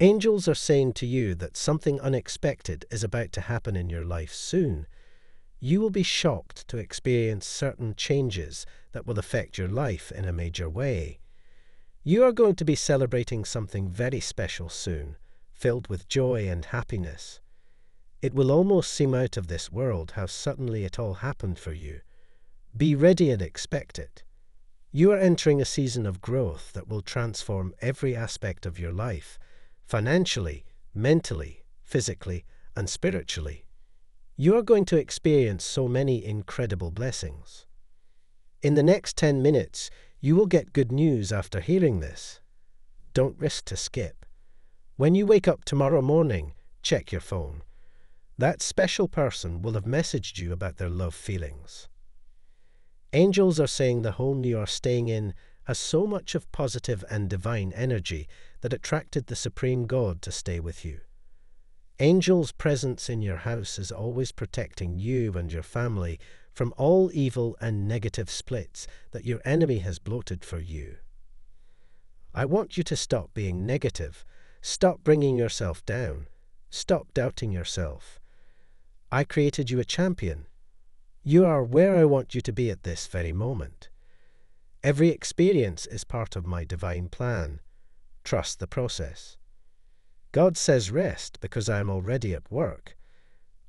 Angels are saying to you that something unexpected is about to happen in your life soon. You will be shocked to experience certain changes that will affect your life in a major way. You are going to be celebrating something very special soon, filled with joy and happiness. It will almost seem out of this world how suddenly it all happened for you. Be ready and expect it. You are entering a season of growth that will transform every aspect of your life – financially, mentally, physically, and spiritually, you are going to experience so many incredible blessings. In the next 10 minutes, you will get good news after hearing this. Don't risk to skip. When you wake up tomorrow morning, check your phone. That special person will have messaged you about their love feelings. Angels are saying the home you are staying in has so much of positive and divine energy that attracted the Supreme God to stay with you. Angels' presence in your house is always protecting you and your family from all evil and negative splits that your enemy has bloated for you. I want you to stop being negative, stop bringing yourself down, stop doubting yourself. I created you a champion. You are where I want you to be at this very moment. Every experience is part of my divine plan. Trust the process. God says rest because I am already at work.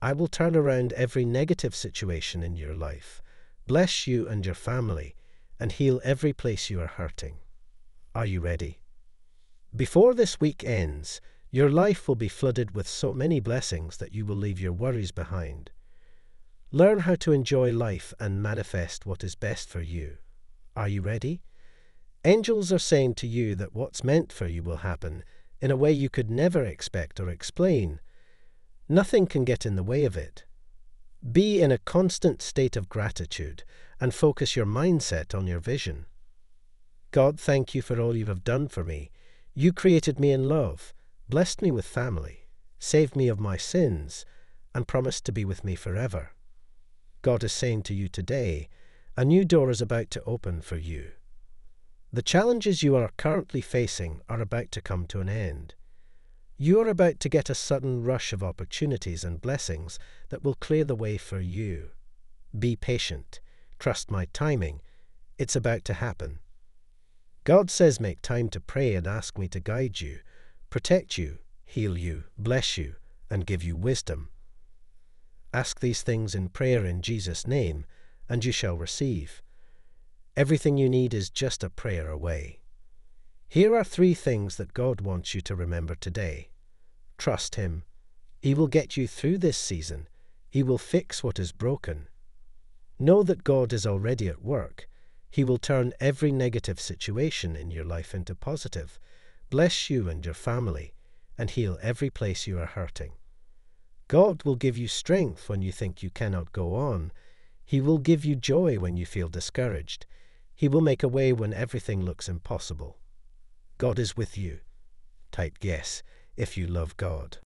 I will turn around every negative situation in your life, bless you and your family, and heal every place you are hurting. Are you ready? Before this week ends, your life will be flooded with so many blessings that you will leave your worries behind. Learn how to enjoy life and manifest what is best for you. Are you ready? Angels are saying to you that what's meant for you will happen in a way you could never expect or explain. Nothing can get in the way of it. Be in a constant state of gratitude and focus your mindset on your vision. God, thank you for all you have done for me. You created me in love, blessed me with family, saved me of my sins, and promised to be with me forever. God is saying to you today, a new door is about to open for you. The challenges you are currently facing are about to come to an end. You are about to get a sudden rush of opportunities and blessings that will clear the way for you. Be patient. Trust my timing. It's about to happen. God says make time to pray and ask me to guide you, protect you, heal you, bless you, and give you wisdom. Ask these things in prayer in Jesus' name, and you shall receive. Everything you need is just a prayer away. Here are three things that God wants you to remember today. Trust Him. He will get you through this season. He will fix what is broken. Know that God is already at work. He will turn every negative situation in your life into positive, bless you and your family, and heal every place you are hurting. God will give you strength when you think you cannot go on he will give you joy when you feel discouraged. He will make a way when everything looks impossible. God is with you. Type yes if you love God.